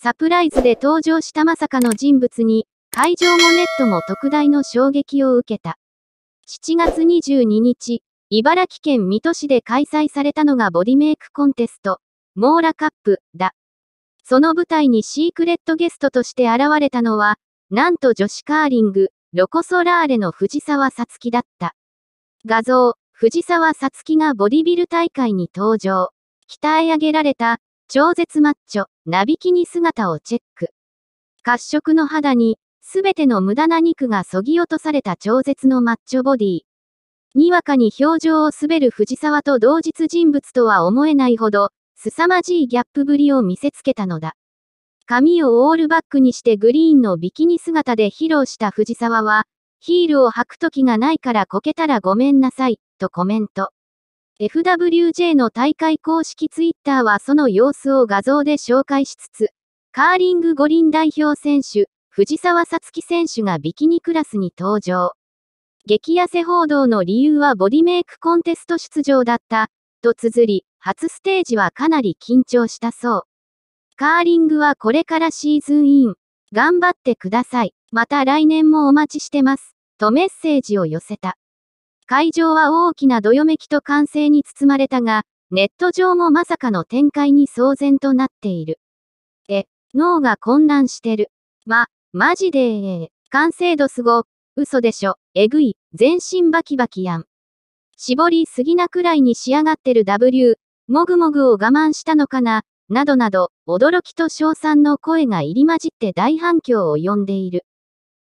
サプライズで登場したまさかの人物に、会場もネットも特大の衝撃を受けた。7月22日、茨城県水戸市で開催されたのがボディメイクコンテスト、モーラカップだ。その舞台にシークレットゲストとして現れたのは、なんと女子カーリング、ロコ・ソラーレの藤沢さつきだった。画像、藤沢さつきがボディビル大会に登場。鍛え上げられた超絶マッチョ、なびきに姿をチェック。褐色の肌に、すべての無駄な肉がそぎ落とされた超絶のマッチョボディ。にわかに表情を滑る藤沢と同日人物とは思えないほど、凄まじいギャップぶりを見せつけたのだ。髪をオールバックにしてグリーンのビキニ姿で披露した藤沢は、ヒールを履く時がないからこけたらごめんなさい、とコメント。FWJ の大会公式ツイッターはその様子を画像で紹介しつつ、カーリング五輪代表選手、藤沢さつき選手がビキニクラスに登場。激痩せ報道の理由はボディメイクコンテスト出場だった、と綴り、初ステージはかなり緊張したそう。カーリングはこれからシーズンイン。頑張ってください。また来年もお待ちしてます。とメッセージを寄せた。会場は大きなどよめきと歓声に包まれたが、ネット上もまさかの展開に騒然となっている。え、脳が混乱してる。ま、マジでえ、完成度すご、嘘でしょ、えぐい、全身バキバキやん。絞りすぎなくらいに仕上がってる W、もぐもぐを我慢したのかな、などなど、驚きと称賛の声が入り混じって大反響を呼んでいる。